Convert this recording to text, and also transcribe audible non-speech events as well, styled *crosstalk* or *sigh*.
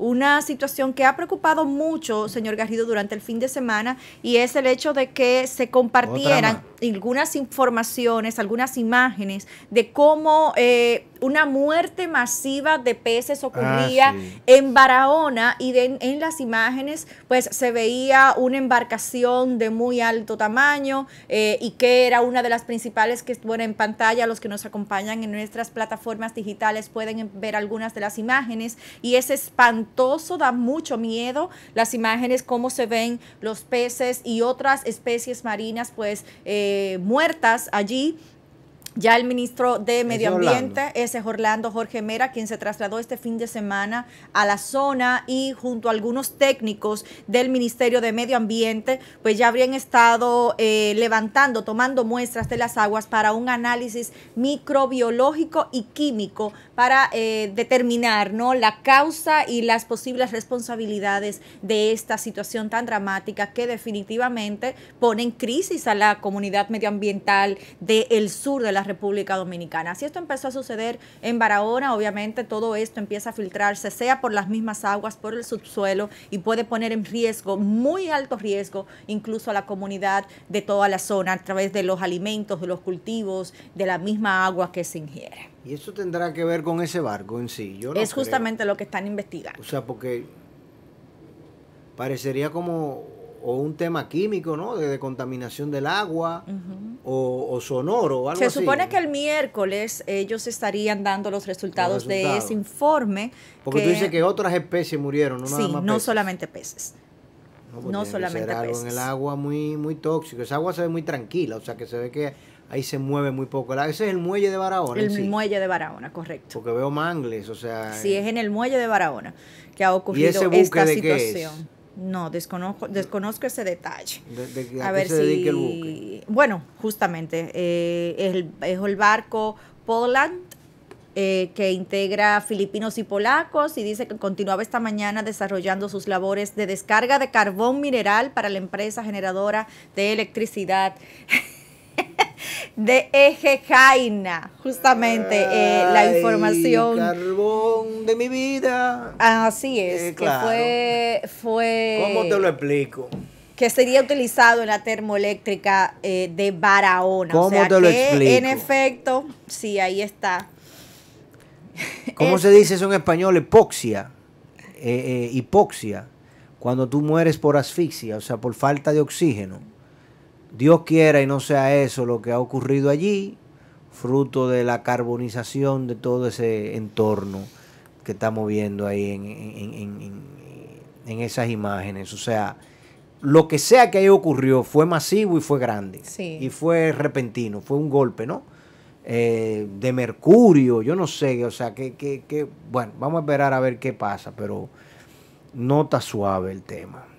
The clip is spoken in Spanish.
una situación que ha preocupado mucho, señor Garrido, durante el fin de semana y es el hecho de que se compartieran algunas informaciones, algunas imágenes de cómo eh, una muerte masiva de peces ocurría ah, en Barahona y de, en las imágenes pues se veía una embarcación de muy alto tamaño eh, y que era una de las principales que bueno en pantalla los que nos acompañan en nuestras plataformas digitales pueden ver algunas de las imágenes y es espantoso da mucho miedo las imágenes cómo se ven los peces y otras especies marinas pues eh, eh, muertas allí ya el ministro de Medio Ambiente, ese es Orlando Jorge Mera, quien se trasladó este fin de semana a la zona y junto a algunos técnicos del Ministerio de Medio Ambiente, pues ya habrían estado eh, levantando, tomando muestras de las aguas para un análisis microbiológico y químico para eh, determinar la causa y las posibles responsabilidades de esta situación tan dramática que definitivamente pone en crisis a la comunidad medioambiental del sur de la República Dominicana. Si esto empezó a suceder en Barahona, obviamente todo esto empieza a filtrarse, sea por las mismas aguas, por el subsuelo, y puede poner en riesgo, muy alto riesgo, incluso a la comunidad de toda la zona a través de los alimentos, de los cultivos, de la misma agua que se ingiere. ¿Y eso tendrá que ver con ese barco en sí? es justamente lo que están investigando. O sea, porque parecería como un tema químico, ¿no? De, contaminación del agua o, Sonoro o algo Se supone que el miércoles ellos estarían dando los resultados, de ese informe. Porque tú dices que otras especies murieron, no sí, nada más no solamente peces. No, solamente peces. en el agua muy, muy tóxico. Esa agua se ve muy tranquila, o sea que se ve que ahí se mueve muy poco. Ese es el muelle de Barahona. El muelle de Barahona, correcto. Porque veo mangles, o sea. Sí, eh. es en el muelle de Barahona que ha ocurrido esta situación. No, desconozco, desconozco ese detalle. ¿a se El buque? Bueno, justamente, eh, es, el, el, barco Poland. Eh, que integra filipinos y polacos y dice que continuaba esta mañana desarrollando sus labores de descarga de carbón mineral para la empresa generadora de electricidad *laughs* de Eje Jaina, justamente eh, la información. carbón de mi vida. Así eh, es, que fue, fue... ¿Cómo te lo explico? que sería utilizado en la termoeléctrica eh, de Barahona. ¿Cómo te lo explico? En efecto, sí, ahí está. ¿Cómo se dice eso en español? Epoxia. hipoxia. Cuando tú mueres por asfixia, o sea, por falta de oxígeno. Dios quiera y no sea eso lo que ha ocurrido allí, fruto de la carbonización de todo ese entorno que estamos viendo ahí en, esas imágenes. O sea, lo que sea que ahí ocurrió fue masivo y fue grande. Y fue repentino, fue un golpe, ¿no? Eh, de mercurio, yo no sé, o sea, que, bueno, vamos a esperar a ver qué pasa, pero nota suave el tema.